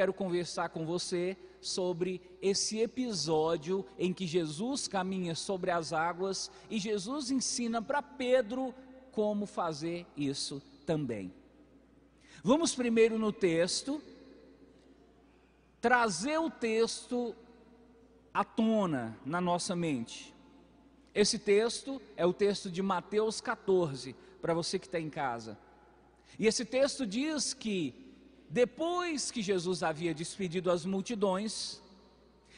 quero conversar com você sobre esse episódio em que Jesus caminha sobre as águas e Jesus ensina para Pedro como fazer isso também. Vamos primeiro no texto, trazer o texto à tona na nossa mente. Esse texto é o texto de Mateus 14, para você que está em casa. E esse texto diz que depois que Jesus havia despedido as multidões,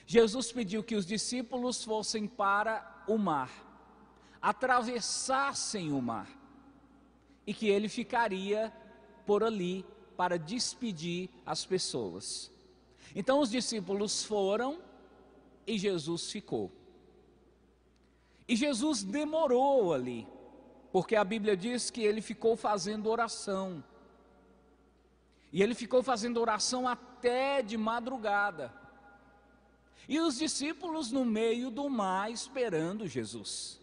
Jesus pediu que os discípulos fossem para o mar, atravessassem o mar, e que ele ficaria por ali para despedir as pessoas. Então os discípulos foram e Jesus ficou. E Jesus demorou ali, porque a Bíblia diz que ele ficou fazendo oração. E ele ficou fazendo oração até de madrugada. E os discípulos no meio do mar esperando Jesus.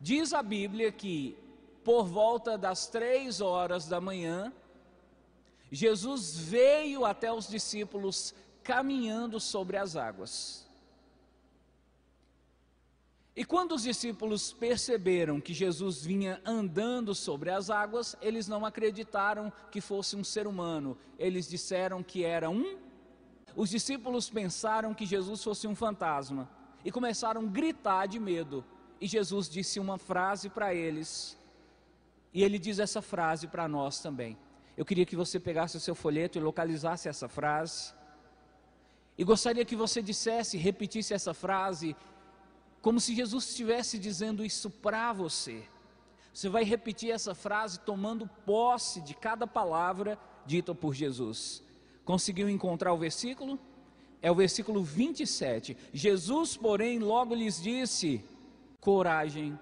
Diz a Bíblia que por volta das três horas da manhã, Jesus veio até os discípulos caminhando sobre as águas. E quando os discípulos perceberam que Jesus vinha andando sobre as águas, eles não acreditaram que fosse um ser humano, eles disseram que era um. Os discípulos pensaram que Jesus fosse um fantasma e começaram a gritar de medo. E Jesus disse uma frase para eles, e ele diz essa frase para nós também. Eu queria que você pegasse o seu folheto e localizasse essa frase. E gostaria que você dissesse, repetisse essa frase como se Jesus estivesse dizendo isso para você. Você vai repetir essa frase tomando posse de cada palavra dita por Jesus. Conseguiu encontrar o versículo? É o versículo 27. Jesus, porém, logo lhes disse: Coragem,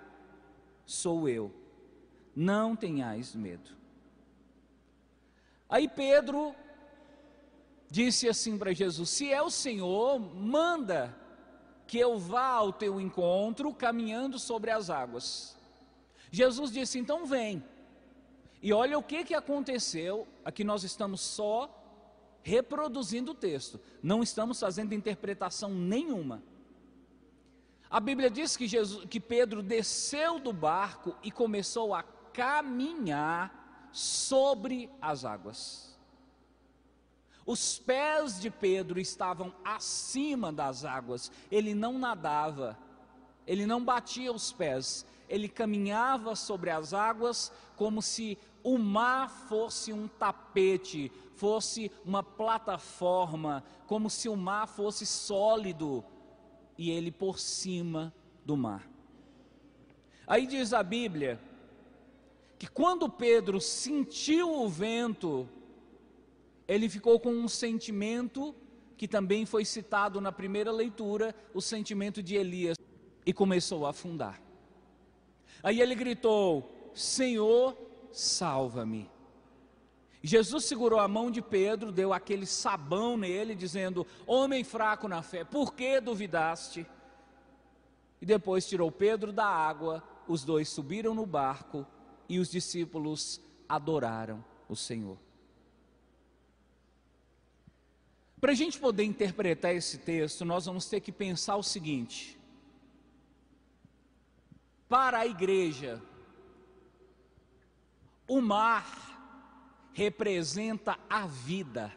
sou eu. Não tenhais medo. Aí Pedro disse assim para Jesus: Se é o Senhor, manda que eu vá ao teu encontro caminhando sobre as águas. Jesus disse: Então vem. E olha o que, que aconteceu. Aqui nós estamos só reproduzindo o texto, não estamos fazendo interpretação nenhuma. A Bíblia diz que, Jesus, que Pedro desceu do barco e começou a caminhar sobre as águas. Os pés de Pedro estavam acima das águas, ele não nadava, ele não batia os pés, ele caminhava sobre as águas como se o mar fosse um tapete, fosse uma plataforma, como se o mar fosse sólido e ele por cima do mar. Aí diz a Bíblia que quando Pedro sentiu o vento ele ficou com um sentimento que também foi citado na primeira leitura, o sentimento de Elias, e começou a afundar. Aí ele gritou: Senhor, salva-me. Jesus segurou a mão de Pedro, deu aquele sabão nele, dizendo: Homem fraco na fé, por que duvidaste? E depois tirou Pedro da água, os dois subiram no barco e os discípulos adoraram o Senhor. Para a gente poder interpretar esse texto, nós vamos ter que pensar o seguinte: para a igreja, o mar representa a vida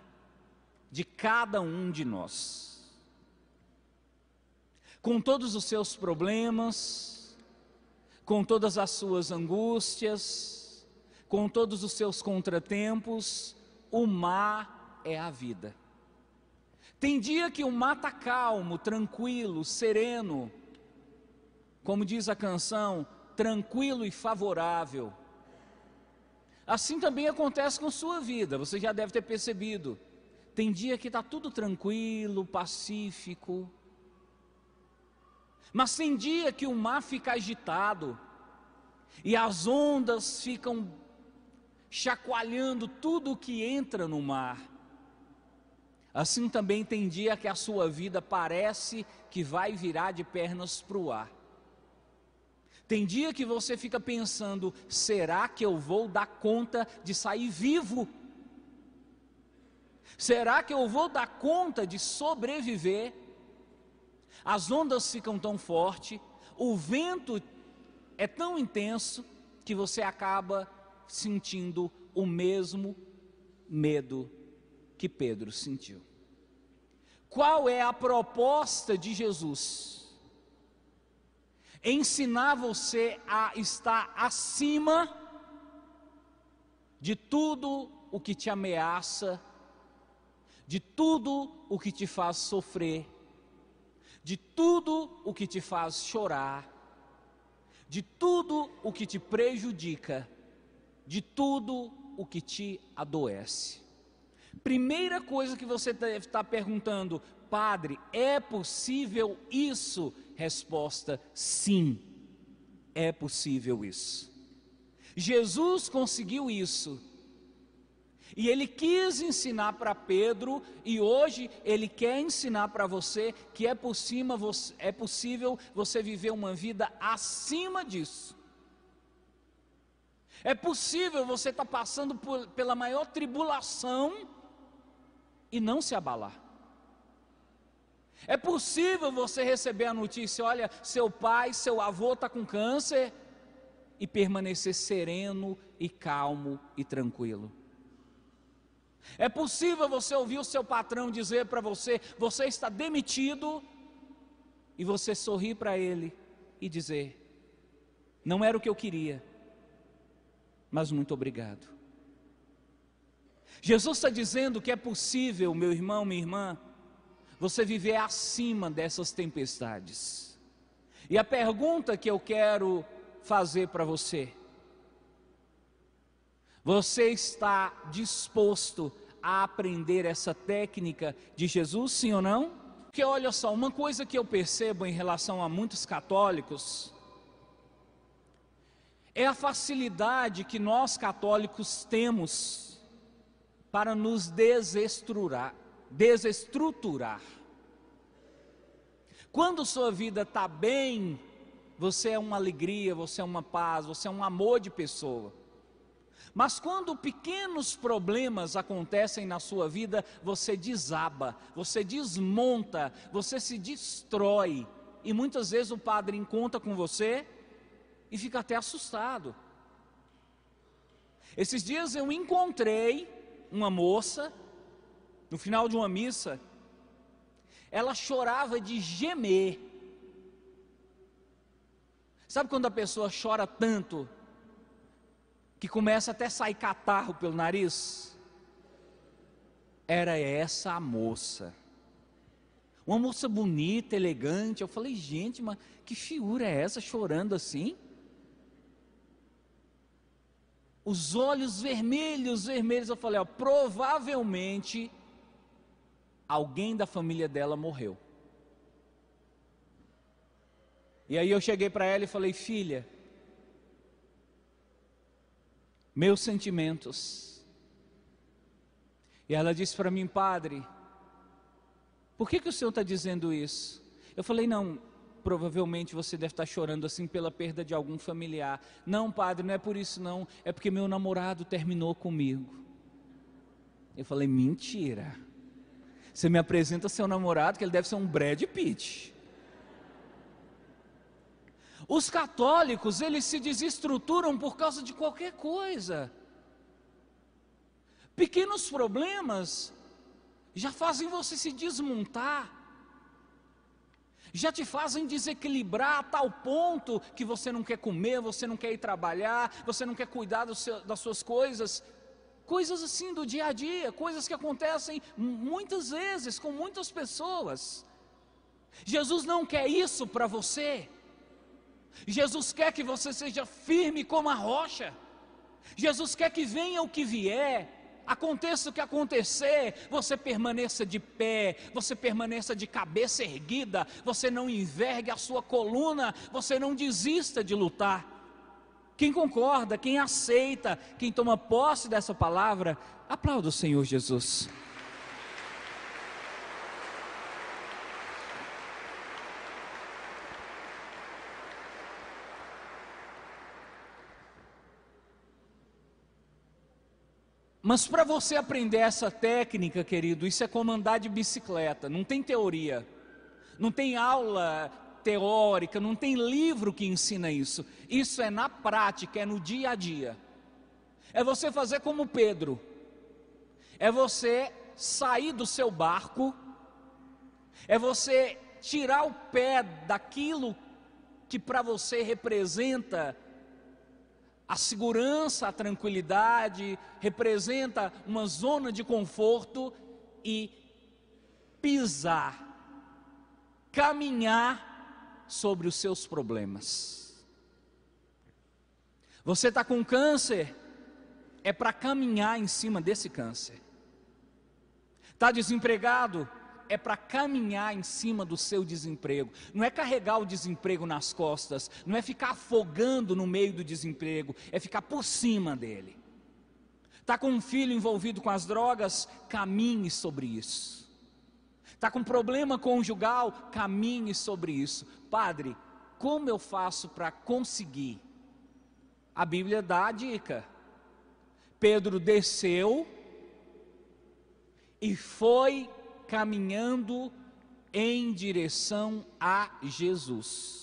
de cada um de nós, com todos os seus problemas, com todas as suas angústias, com todos os seus contratempos, o mar é a vida. Tem dia que o mar está calmo, tranquilo, sereno, como diz a canção, tranquilo e favorável. Assim também acontece com sua vida, você já deve ter percebido. Tem dia que está tudo tranquilo, pacífico. Mas tem dia que o mar fica agitado e as ondas ficam chacoalhando tudo o que entra no mar. Assim também tem dia que a sua vida parece que vai virar de pernas para o ar. Tem dia que você fica pensando: será que eu vou dar conta de sair vivo? Será que eu vou dar conta de sobreviver? As ondas ficam tão fortes, o vento é tão intenso que você acaba sentindo o mesmo medo que Pedro sentiu. Qual é a proposta de Jesus? Ensinar você a estar acima de tudo o que te ameaça, de tudo o que te faz sofrer, de tudo o que te faz chorar, de tudo o que te prejudica, de tudo o que te adoece. Primeira coisa que você deve estar perguntando, padre, é possível isso? Resposta: sim, é possível isso. Jesus conseguiu isso. E ele quis ensinar para Pedro, e hoje ele quer ensinar para você que é, por cima, é possível você viver uma vida acima disso. É possível você estar tá passando por, pela maior tribulação, e não se abalar. É possível você receber a notícia: olha, seu pai, seu avô está com câncer, e permanecer sereno e calmo e tranquilo. É possível você ouvir o seu patrão dizer para você: você está demitido, e você sorrir para ele e dizer: não era o que eu queria, mas muito obrigado. Jesus está dizendo que é possível, meu irmão, minha irmã, você viver acima dessas tempestades. E a pergunta que eu quero fazer para você: você está disposto a aprender essa técnica de Jesus, sim ou não? Porque olha só, uma coisa que eu percebo em relação a muitos católicos é a facilidade que nós católicos temos para nos desestruturar, desestruturar. Quando sua vida está bem, você é uma alegria, você é uma paz, você é um amor de pessoa. Mas quando pequenos problemas acontecem na sua vida, você desaba, você desmonta, você se destrói. E muitas vezes o padre encontra com você e fica até assustado. Esses dias eu encontrei uma moça, no final de uma missa, ela chorava de gemer. Sabe quando a pessoa chora tanto que começa até a sair catarro pelo nariz? Era essa a moça. Uma moça bonita, elegante. Eu falei, gente, mas que figura é essa chorando assim? os olhos vermelhos, vermelhos. Eu falei, ó, provavelmente alguém da família dela morreu. E aí eu cheguei para ela e falei, filha, meus sentimentos. E ela disse para mim, padre, por que, que o senhor está dizendo isso? Eu falei, não, Provavelmente você deve estar chorando assim pela perda de algum familiar. Não, padre, não é por isso não, é porque meu namorado terminou comigo. Eu falei: "Mentira. Você me apresenta seu namorado que ele deve ser um Brad Pitt". Os católicos, eles se desestruturam por causa de qualquer coisa. Pequenos problemas já fazem você se desmontar já te fazem desequilibrar a tal ponto que você não quer comer, você não quer ir trabalhar, você não quer cuidar seu, das suas coisas. Coisas assim do dia a dia, coisas que acontecem muitas vezes com muitas pessoas. Jesus não quer isso para você. Jesus quer que você seja firme como a rocha. Jesus quer que venha o que vier, Aconteça o que acontecer, você permaneça de pé, você permaneça de cabeça erguida, você não envergue a sua coluna, você não desista de lutar. Quem concorda, quem aceita, quem toma posse dessa palavra, aplauda o Senhor Jesus. Mas para você aprender essa técnica, querido, isso é como andar de bicicleta, não tem teoria, não tem aula teórica, não tem livro que ensina isso. Isso é na prática, é no dia a dia. É você fazer como Pedro, é você sair do seu barco, é você tirar o pé daquilo que para você representa a segurança, a tranquilidade representa uma zona de conforto e pisar, caminhar sobre os seus problemas. Você está com câncer, é para caminhar em cima desse câncer. Está desempregado, é para caminhar em cima do seu desemprego, não é carregar o desemprego nas costas, não é ficar afogando no meio do desemprego, é ficar por cima dele. Está com um filho envolvido com as drogas? Caminhe sobre isso. Está com problema conjugal? Caminhe sobre isso. Padre, como eu faço para conseguir? A Bíblia dá a dica. Pedro desceu e foi caminhando em direção a Jesus.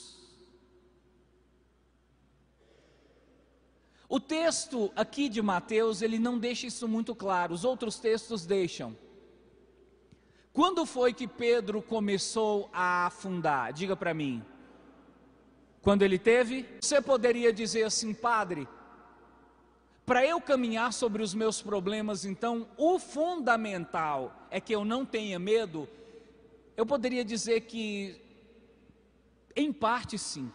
O texto aqui de Mateus, ele não deixa isso muito claro, os outros textos deixam. Quando foi que Pedro começou a afundar? Diga para mim. Quando ele teve? Você poderia dizer assim, padre, para eu caminhar sobre os meus problemas, então, o fundamental é que eu não tenha medo. Eu poderia dizer que, em parte, sim.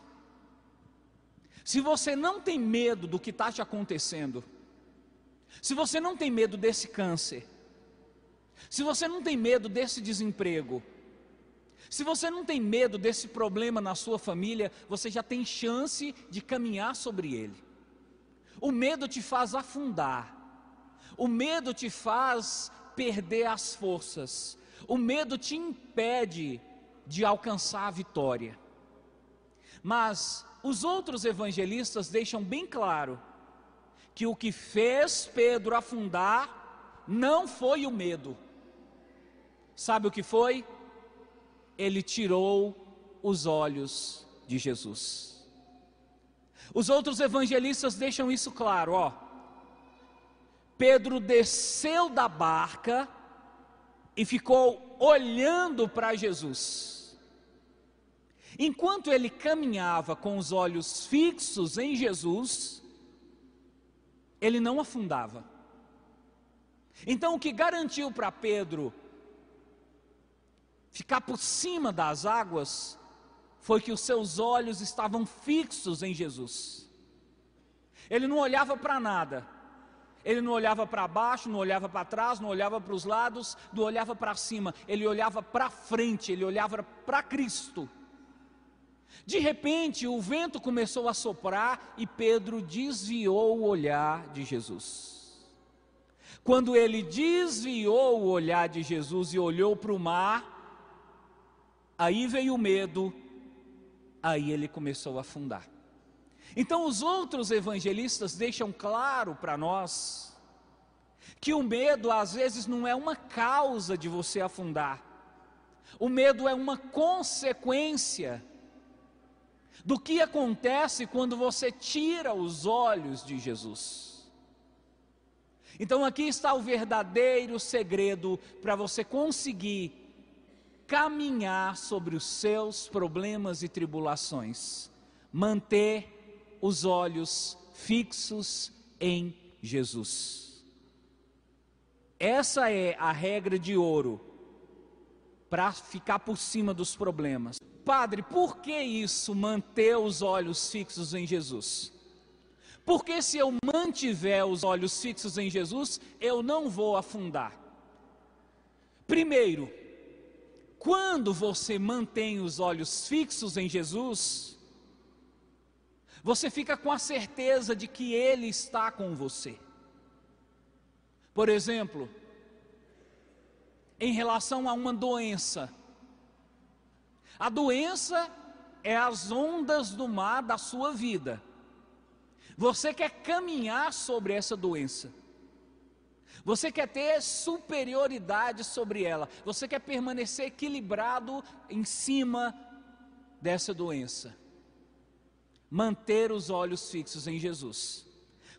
Se você não tem medo do que está te acontecendo, se você não tem medo desse câncer, se você não tem medo desse desemprego, se você não tem medo desse problema na sua família, você já tem chance de caminhar sobre ele. O medo te faz afundar. O medo te faz perder as forças. O medo te impede de alcançar a vitória. Mas os outros evangelistas deixam bem claro que o que fez Pedro afundar não foi o medo. Sabe o que foi? Ele tirou os olhos de Jesus. Os outros evangelistas deixam isso claro, ó. Pedro desceu da barca e ficou olhando para Jesus. Enquanto ele caminhava com os olhos fixos em Jesus, ele não afundava. Então, o que garantiu para Pedro ficar por cima das águas foi que os seus olhos estavam fixos em Jesus. Ele não olhava para nada. Ele não olhava para baixo, não olhava para trás, não olhava para os lados, não olhava para cima. Ele olhava para frente, ele olhava para Cristo. De repente, o vento começou a soprar e Pedro desviou o olhar de Jesus. Quando ele desviou o olhar de Jesus e olhou para o mar, aí veio o medo, aí ele começou a afundar. Então, os outros evangelistas deixam claro para nós que o medo às vezes não é uma causa de você afundar, o medo é uma consequência do que acontece quando você tira os olhos de Jesus. Então, aqui está o verdadeiro segredo para você conseguir caminhar sobre os seus problemas e tribulações, manter os olhos fixos em Jesus. Essa é a regra de ouro para ficar por cima dos problemas. Padre, por que isso, manter os olhos fixos em Jesus? Porque se eu mantiver os olhos fixos em Jesus, eu não vou afundar. Primeiro, quando você mantém os olhos fixos em Jesus, você fica com a certeza de que Ele está com você. Por exemplo, em relação a uma doença, a doença é as ondas do mar da sua vida. Você quer caminhar sobre essa doença. Você quer ter superioridade sobre ela. Você quer permanecer equilibrado em cima dessa doença. Manter os olhos fixos em Jesus.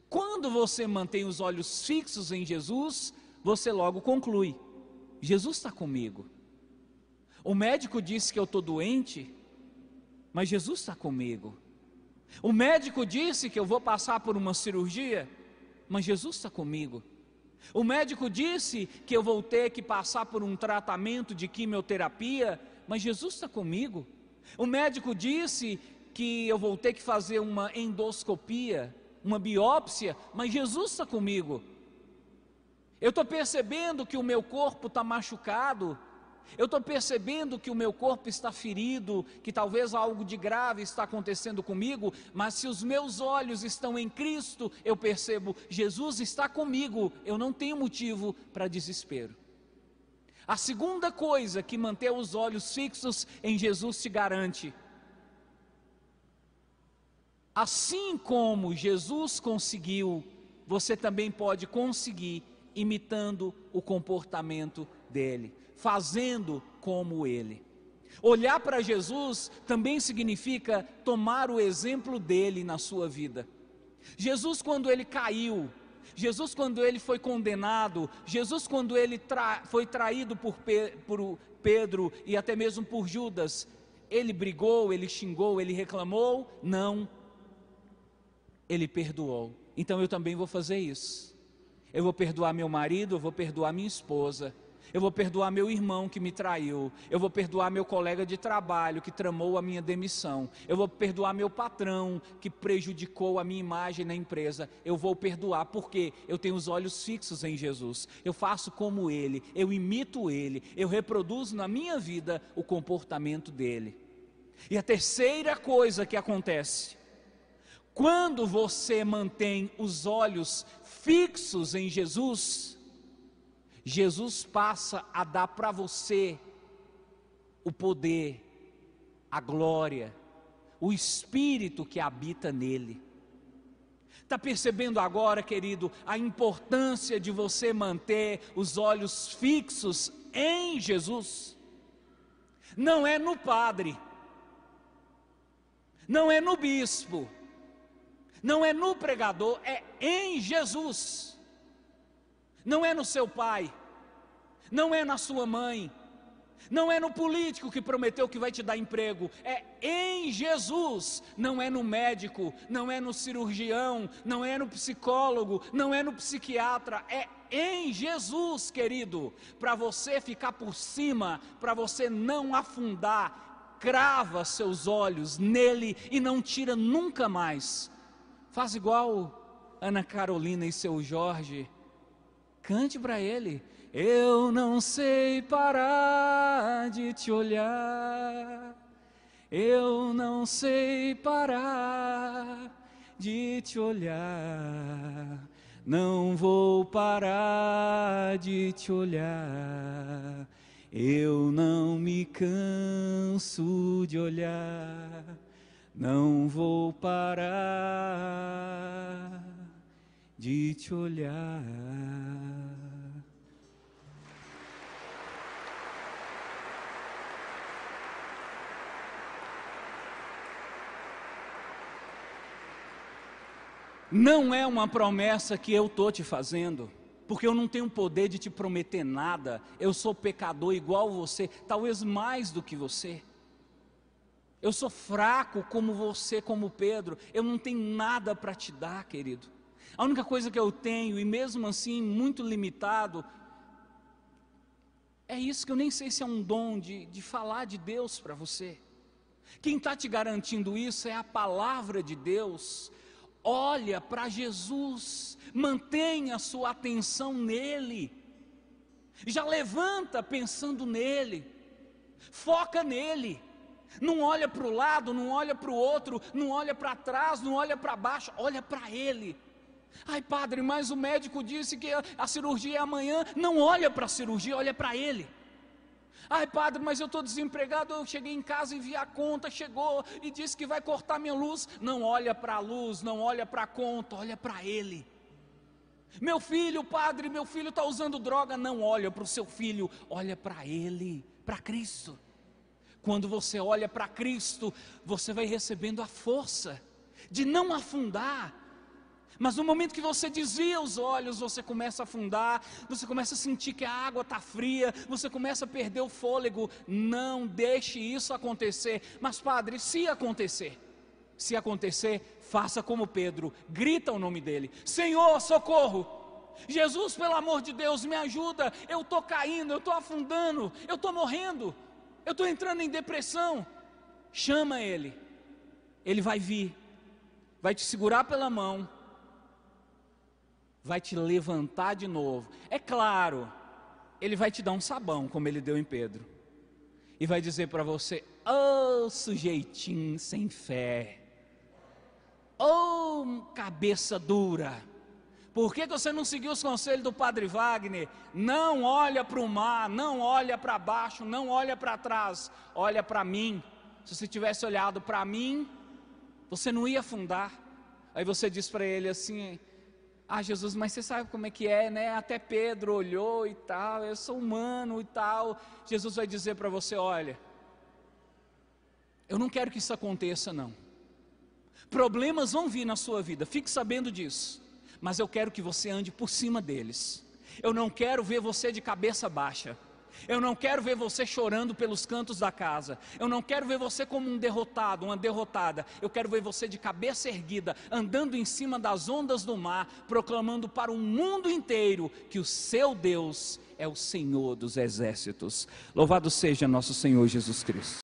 Quando você mantém os olhos fixos em Jesus, você logo conclui: Jesus está comigo. O médico disse que eu estou doente, mas Jesus está comigo. O médico disse que eu vou passar por uma cirurgia, mas Jesus está comigo. O médico disse que eu vou ter que passar por um tratamento de quimioterapia, mas Jesus está comigo. O médico disse que eu vou ter que fazer uma endoscopia, uma biópsia, mas Jesus está comigo. Eu estou percebendo que o meu corpo está machucado, eu estou percebendo que o meu corpo está ferido, que talvez algo de grave está acontecendo comigo, mas se os meus olhos estão em Cristo, eu percebo, Jesus está comigo, eu não tenho motivo para desespero. A segunda coisa que manter os olhos fixos em Jesus te garante. Assim como Jesus conseguiu, você também pode conseguir imitando o comportamento dele fazendo como ele. Olhar para Jesus também significa tomar o exemplo dele na sua vida. Jesus, quando ele caiu, Jesus, quando ele foi condenado, Jesus, quando ele tra foi traído por, Pe por Pedro e até mesmo por Judas, ele brigou, ele xingou, ele reclamou? Não. Ele perdoou. Então eu também vou fazer isso. Eu vou perdoar meu marido, eu vou perdoar minha esposa eu vou perdoar meu irmão que me traiu. Eu vou perdoar meu colega de trabalho que tramou a minha demissão. Eu vou perdoar meu patrão que prejudicou a minha imagem na empresa. Eu vou perdoar porque eu tenho os olhos fixos em Jesus. Eu faço como ele, eu imito ele, eu reproduzo na minha vida o comportamento dele. E a terceira coisa que acontece, quando você mantém os olhos fixos em Jesus, Jesus passa a dar para você o poder, a glória, o espírito que habita nele. Está percebendo agora, querido, a importância de você manter os olhos fixos em Jesus? Não é no Padre, não é no Bispo, não é no pregador, é em Jesus não é no seu pai, não é na sua mãe, não é no político que prometeu que vai te dar emprego, é em Jesus, não é no médico, não é no cirurgião, não é no psicólogo, não é no psiquiatra, é em Jesus, querido, para você ficar por cima, para você não afundar, crava seus olhos nele e não tira nunca mais. Faz igual Ana Carolina e seu Jorge Cante para ele. Eu não sei parar de te olhar. Eu não sei parar de te olhar. Não vou parar de te olhar. Eu não me canso de olhar. Não vou parar de te olhar. Não é uma promessa que eu tô te fazendo, porque eu não tenho poder de te prometer nada. Eu sou pecador igual você, talvez mais do que você. Eu sou fraco como você, como Pedro. Eu não tenho nada para te dar, querido. A única coisa que eu tenho, e mesmo assim muito limitado, é isso que eu nem sei se é um dom de, de falar de Deus para você. Quem está te garantindo isso é a palavra de Deus. Olha para Jesus, mantenha sua atenção nele, já levanta pensando nele, foca nele, não olha para o lado, não olha para o outro, não olha para trás, não olha para baixo, olha para ele. Ai, padre, mas o médico disse que a cirurgia é amanhã. Não olha para a cirurgia, olha para ele. Ai, padre, mas eu estou desempregado. Eu cheguei em casa e vi a conta, chegou e disse que vai cortar minha luz. Não olha para a luz, não olha para a conta, olha para ele. Meu filho, padre, meu filho está usando droga. Não olha para o seu filho, olha para ele, para Cristo. Quando você olha para Cristo, você vai recebendo a força de não afundar mas no momento que você desvia os olhos, você começa a afundar, você começa a sentir que a água está fria, você começa a perder o fôlego. Não deixe isso acontecer. Mas, padre, se acontecer, se acontecer, faça como Pedro, grita o nome dele: Senhor, socorro! Jesus, pelo amor de Deus, me ajuda. Eu estou caindo, eu estou afundando, eu estou morrendo, eu estou entrando em depressão. Chama ele, ele vai vir, vai te segurar pela mão vai te levantar de novo. É claro, ele vai te dar um sabão, como ele deu em Pedro, e vai dizer para você: oh, sujeitinho sem fé, oh, cabeça dura, por que, que você não seguiu os conselhos do padre Wagner? Não olha para o mar, não olha para baixo, não olha para trás, olha para mim. Se você tivesse olhado para mim, você não ia afundar. Aí você diz para ele assim: ah, Jesus, mas você sabe como é que é, né? Até Pedro olhou e tal, eu sou humano e tal. Jesus vai dizer para você: olha, eu não quero que isso aconteça, não. Problemas vão vir na sua vida, fique sabendo disso, mas eu quero que você ande por cima deles. Eu não quero ver você de cabeça baixa. Eu não quero ver você chorando pelos cantos da casa. Eu não quero ver você como um derrotado, uma derrotada. Eu quero ver você de cabeça erguida, andando em cima das ondas do mar, proclamando para o mundo inteiro que o seu Deus é o Senhor dos exércitos. Louvado seja nosso Senhor Jesus Cristo.